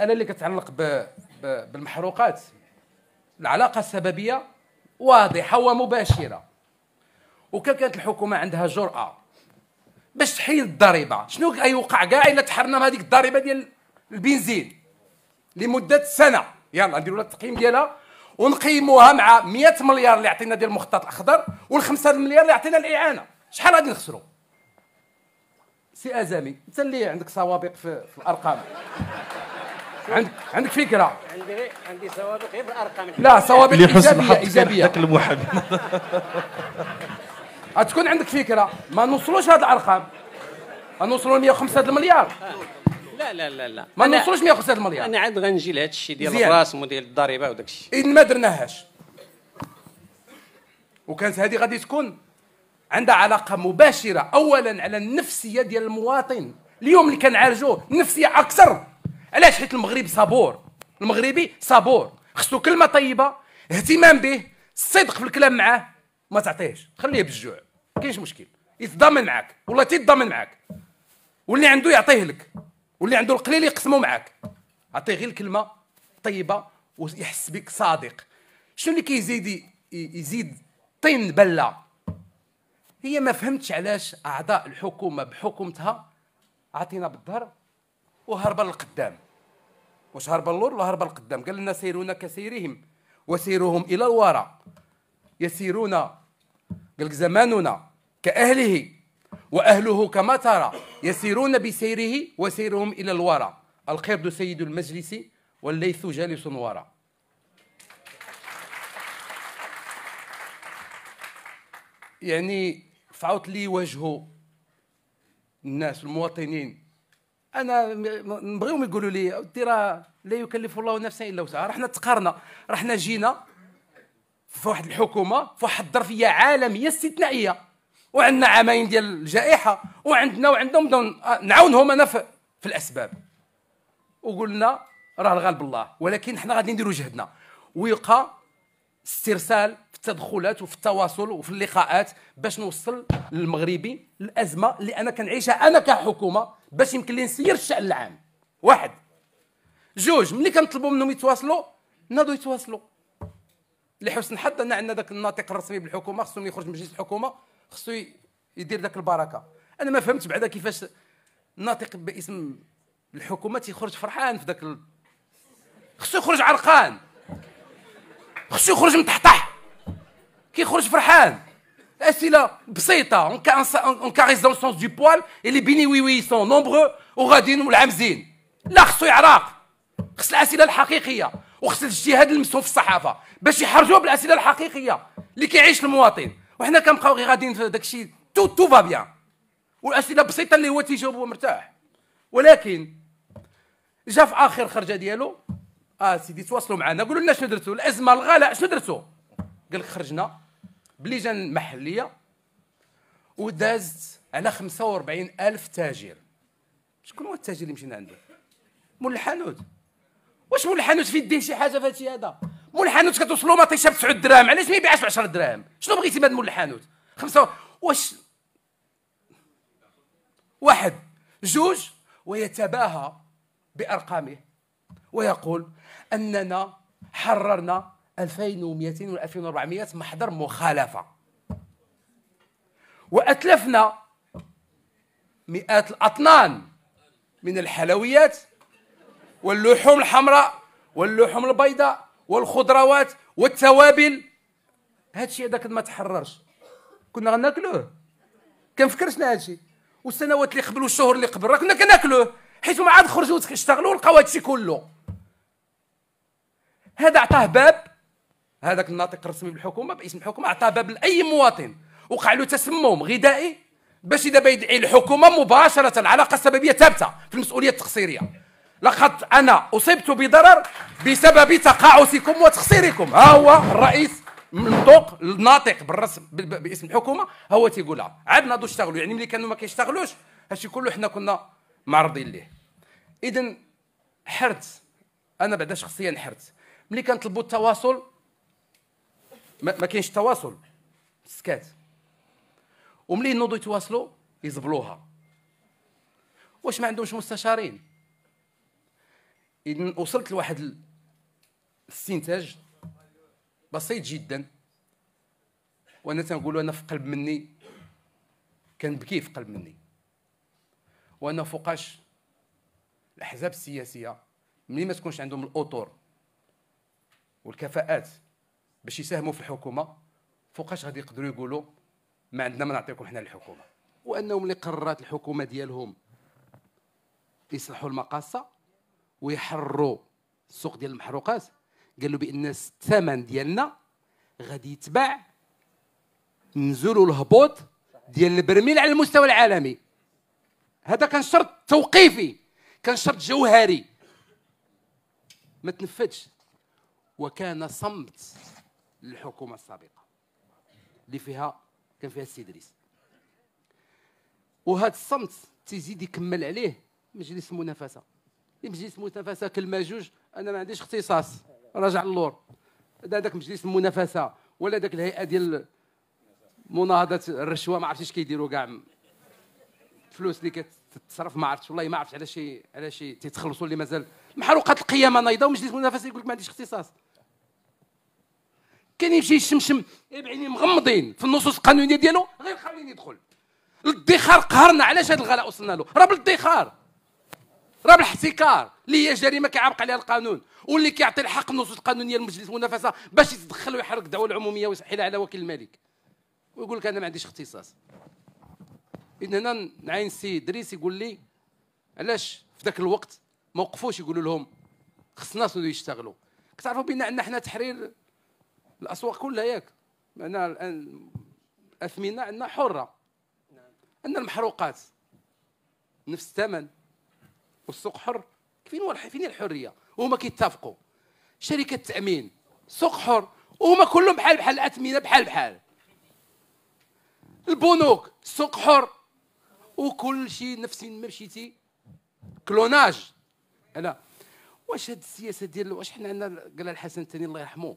المساله اللي كتعلق ب... ب... بالمحروقات العلاقه السببيه واضحه ومباشره وكان كانت الحكومه عندها جراه باش تحيد الضريبه شنو غيوقع كاع الا تحرمنا هذيك الضريبه ديال البنزين لمده سنه يلا نديروا التقييم ديالها ونقيموها مع 100 مليار اللي عطينا ديال المخطط الاخضر وال5 مليار اللي عطينا الاعانه شحال غادي نخسروا سي ازامي انت اللي عندك سوابق في, في الارقام عندك عندك فكره عندي عندي سوابق غير بالارقام لا سوابق ايجابيه ايجابيه ذاك الموحد تكون عندك فكره ما نوصلوش هاد الارقام غنوصلوا 105 المليار لا لا لا لا ما نوصلوش 105 المليار انا عاد غنجي لهذا الشيء ديال الراس وديال الضريبه وداك الشيء اذا ما درناهاش وكانت هذه غادي تكون عندها علاقه مباشره اولا على النفسيه ديال المواطن اليوم اللي كنعالجوه النفسيه اكثر علاش حيت المغرب صبور المغربي صبور خصو كلمه طيبه اهتمام به الصدق في الكلام معاه ما تعطيهش خليه بالجوع كاينش مشكل يتضامن معاك والله تيتضامن معاك واللي عنده يعطيه لك واللي عنده القليل يقسمه معاك عطيه غير الكلمه طيبه ويحس بك صادق شنو اللي كيزيد يزيد طين بله هي ما فهمتش علاش اعضاء الحكومه بحكومتها عطينا بالظهر وهرب للقدام واش هرب اللور ولا هرب للقدام قال لنا سيرونا كسيرهم وسيرهم الى الوراء يسيرون قال لك زماننا كاهله واهله كما ترى يسيرون بسيره وسيرهم الى الوراء القرد سيد المجلس والليث جالس وراء يعني فعوت لي وجهه الناس المواطنين انا نبغيهم يقولوا لي ترى راه لا يكلف الله نفسا الا وسعها رحنا تقارنا رحنا جينا في واحد الحكومه في واحد الظرفيه عالميه استثنائيه وعندنا عامين ديال الجائحه وعندنا وعندهم آه، نعاونهم انا في, في الاسباب وقلنا راه الغالب الله ولكن حنا غادي نديروا جهدنا ويلقى استرسال في التدخلات وفي التواصل وفي اللقاءات باش نوصل للمغربي الازمه اللي انا كنعيشها انا كحكومه باش يمكن لي نسير الشان العام واحد جوج ملي كنطلبوا منهم يتواصلوا نادوا يتواصلوا لحسن الحظ ان عندنا ذاك الناطق الرسمي بالحكومه خصو يخرج من مجلس الحكومه خصو يدير ذاك البركه انا ما فهمتش بعدا كيفاش ناطق باسم الحكومه تيخرج فرحان في ذاك ال... خصو يخرج عرقان خصو يخرج مطحطح كيخرج فرحان اسئله بسيطه اون كاريز دون سونس دو بوال اللي بيني وي وي سون نومبرو وغاديين والعامزين لا خصو يعراق خص الاسئله الحقيقيه وخص الاجتهاد المسهو في الصحافه باش يحرجوها بالاسئله الحقيقيه اللي كيعيش المواطن وحنا كنبقاو غير غاديين في داك الشيء تو تو فا بيان والاسئله بسيطه اللي هو تيجاوب هو مرتاح ولكن جا في اخر خرجه ديالو اه سيدي تواصلوا معنا قولوا لنا شنو درتوا الازمه الغلاء شنو درتوا قال لك خرجنا بلجان محليه ودازت على 45 ألف تاجر شكون هو التاجر اللي مشينا عنده مول الحانوت واش مول الحانوت في يديه شي حاجه فهادشي هذا مول الحانوت كتوصلوا مطيشه ب 9 دراهم علاش ما يبيعهاش ب 10 دراهم شنو بغيتي من مول الحانوت خمسه واش واحد جوج ويتباهى بارقامه ويقول اننا حررنا 2200 و 2400 محضر مخالفه واتلفنا مئات الاطنان من الحلويات واللحوم الحمراء واللحوم البيضاء والخضروات والتوابل هذا الشيء ما تحررش كنا غناكلوه كنفكرش لنا هذا الشيء والسنوات اللي قبل والشهور اللي قبل كنا كناكلوه حيت ما عاد خرجوا اشتغلوا لقاو هذا الشيء كله هذا عطاه باب هذاك الناطق الرسمي بالحكومه باسم الحكومه عطى باب لاي مواطن وقع له تسمم غذائي باش دابا يدعي الحكومه مباشره علاقه سببيه ثابته في المسؤوليه التقصيريه لقد انا اصبت بضرر بسبب تقاعسكم وتقصيركم ها هو الرئيس منطوق الناطق بالرسم باسم الحكومه هو تيقولها عاد ناضوا اشتغلوا يعني ملي كانوا ما كيشتغلوش هادشي كله حنا كنا معرضين ليه اذا حرت انا بعدا شخصيا حرت ملي كنطلبوا التواصل ما كاينش تواصل سكات وملي نوضوا يتواصلوا يزبلوها واش ما عندهمش مستشارين اذا وصلت لواحد الاستنتاج بسيط جدا وانا تنقول انا في قلب مني كنبكي في قلب مني وانا فوقاش الاحزاب السياسيه ملي ما تكونش عندهم الاطر والكفاءات باش يساهموا في الحكومه فوقاش غادي يقدروا يقولوا ما عندنا ما نعطيكم حنا للحكومه وانهم اللي قررات الحكومه ديالهم يصلحوا المقاصه ويحرروا السوق ديال المحروقات قالوا بان الثمن ديالنا غادي يتباع نزول والهبوط ديال البرميل على المستوى العالمي هذا كان شرط توقيفي كان شرط جوهري ما تنفذش وكان صمت للحكومه السابقه اللي فيها كان فيها السي ريس وهذا الصمت تيزيد يكمل عليه مجلس المنافسه مجلس المنافسه كلمه جوج انا ما عنديش اختصاص راجع اللور هذاك مجلس المنافسه ولا ذاك الهيئه ديال مناهضه الرشوه ما عرفتش كيديروا كاع الفلوس اللي كتتصرف ما عرفتش والله ما عرفتش على شي على شي تيتخلصوا اللي مازال محروقة القيامه نايضه ومجلس المنافسه يقول لك ما عنديش اختصاص كان يمشي يشمشم يبعيني إيه مغمضين في النصوص القانونيه ديالو غير خليني يدخل الادخار قهرنا علاش هذا الغلاء وصلنا له راه بالادخار راه بالاحتكار اللي هي جريمه كيعبق عليها القانون واللي كيعطي الحق النصوص القانونيه لمجلس المنافسه باش يتدخل ويحرك الدعوه العموميه ويحيلها على وكيل الملك ويقول لك انا ما عنديش اختصاص اذا هنا نعين السي دريس يقول لي علاش في ذاك الوقت ما وقفوش يقولوا لهم خصنا يشتغلوا كتعرفوا بان عندنا حنا تحرير الاسواق كلها ياك انا الان الاثمنه عندنا حره عندنا المحروقات نفس الثمن والسوق حر فين فين الحريه وهما كيتفقوا شركه تامين سوق حر وهما كلهم بحال بحال الاثمنه بحال بحال البنوك سوق حر وكل شيء نفس ما مشيتي كلوناج انا واش هاد السياسه ديال واش حنا عندنا قال الحسن الثاني الله يرحمه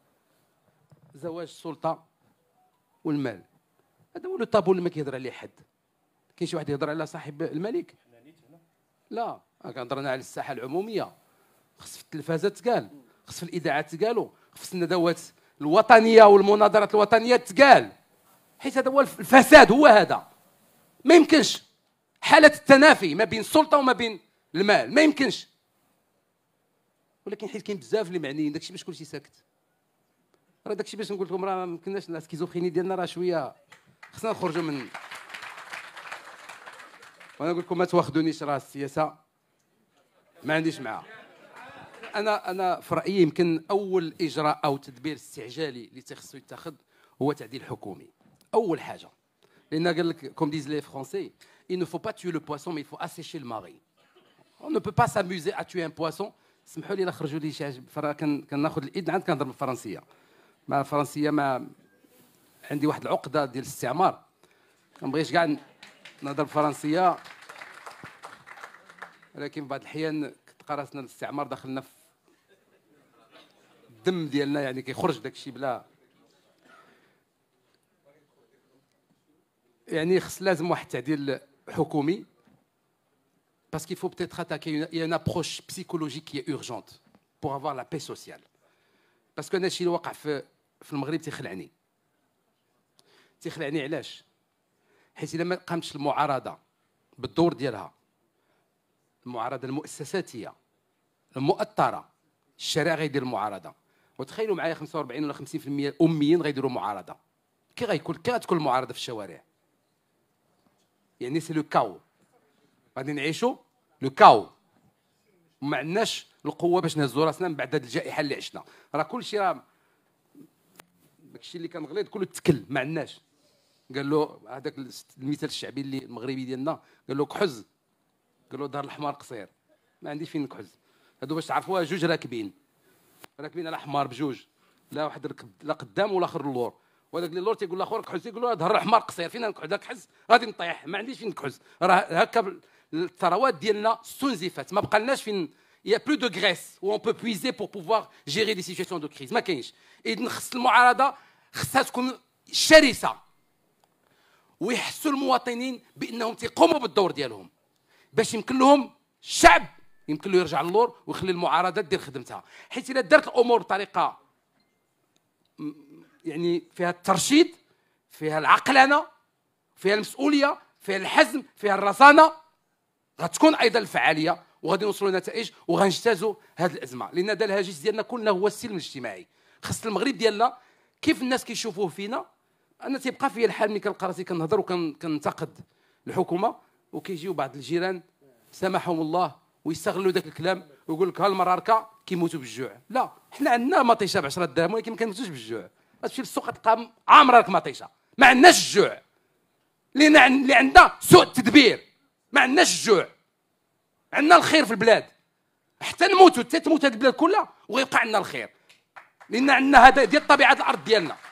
زواج السلطه والمال هذا هو الطابو اللي ما كيهضر عليه حد كاين شي واحد يهضر على صاحب الملك لا كنهضرنا على الساحه العموميه خص في التلفازه تقال خص في الاذاعات تقالوا خص الندوات الوطنيه والمناظرات الوطنيه تقال حيت هذا هو الفساد هو هذا ما يمكنش حاله التنافي ما بين السلطه وما بين المال ما يمكنش ولكن حيت كاين بزاف اللي معنيين داكشي باش كلشي ساكت راه داكشي باش نقول لكم راه ما يمكنناش السكيزوفريني ديالنا راه شويه خصنا نخرجوا من وانا نقول لكم ما تواخذونيش راه السياسه ما عنديش معها انا انا في رايي يمكن اول اجراء او تدبير استعجالي اللي تخصو يتخذ هو تعديل حكومي اول حاجه لان قال لك كوم ديز لي فرونسي il ne faut pas tuer le poisson mais il faut assécher le marais on ne peut pas s'amuser à tuer un poisson سمحوا لي لا خرجوا لي شي حاجه كناخذ الاذن عاد كنهضر بالفرنسيه ما فرنسيه ما عندي واحد العقده ديال الاستعمار كنبغيش كاع نهضر بالفرنسيه ولكن بعض الاحيان كتلقى الاستعمار دخلنا في الدم ديالنا يعني كيخرج داك الشيء بلا يعني خص لازم واحد التعديل حكومي باسكو qu'il بتيتر اتاكي اون attaquer ابروش il y a une approche لا بي سوسيال باسكو هذا الشيء اللي وقع في في المغرب تيخلعني تيخلعني علاش حيت الا ما قامتش المعارضه بالدور ديالها المعارضه المؤسساتيه المؤطره الشارع غيدير المعارضه وتخيلوا معايا 45 ولا 50% اميين غيديروا معارضه كي غيكون كي غتكون المعارضه في الشوارع يعني سي لو كاو غادي نعيشوا لو كاو ما عندناش القوه باش نهزوا راسنا من بعد هذه الجائحه اللي عشنا راه كلشي راه الشيء اللي كان غليظ كله تكل ما عندناش قال له هذاك المثال الشعبي اللي المغربي ديالنا قال له كحز قال له دار الحمار قصير ما عندي فين نكحز هادو باش تعرفوها جوج راكبين راكبين على حمار بجوج لا واحد ركب لا قدام ولا اخر اللور وهذاك اللي اللور تيقول لاخر كحز يقول له ظهر الحمار قصير فين نكحز كحز غادي نطيح ما عنديش فين نكحز راه هكا الثروات ديالنا استنزفت ما بقالناش فين يا بلو دو غريس و اون بو بويزي بور بوفوار جيري دي سيتياسيون دو كريز ما كاينش. إذن خص المعارضة خصها تكون شرسه ويحسوا المواطنين بانهم تيقوموا بالدور ديالهم باش يمكن لهم الشعب يمكن له يرجع للور ويخلي المعارضه دير خدمتها حيت الا دارت الامور بطريقه يعني فيها الترشيد فيها العقلانه فيها المسؤوليه فيها الحزم فيها الرصانه غتكون ايضا الفعاليه وغادي نوصلوا لنتائج وغنجتازوا هذه الازمه لان هذا الهاجس ديالنا كلنا هو السلم الاجتماعي خص المغرب ديالنا كيف الناس كيشوفوه فينا انا تيبقى في الحال ملي كنلقى راسي كنهضر وكنتقد الحكومه وكيجيو بعض الجيران سامحهم الله ويستغلوا ذاك الكلام ويقول لك هالمراركه كيموتوا بالجوع لا حنا عندنا مطيشه ب 10 درهم ولكن ما كنموتوش بالجوع تمشي للسوق تلقى عامره لك مطيشه ما عندناش الجوع اللي اللي عندنا سوء التدبير ما عندناش الجوع عندنا الخير في البلاد حتى نموتوا حتى تموت هذه البلاد كلها ويبقى عندنا الخير لان عندنا هذا ديال طبيعه الارض ديالنا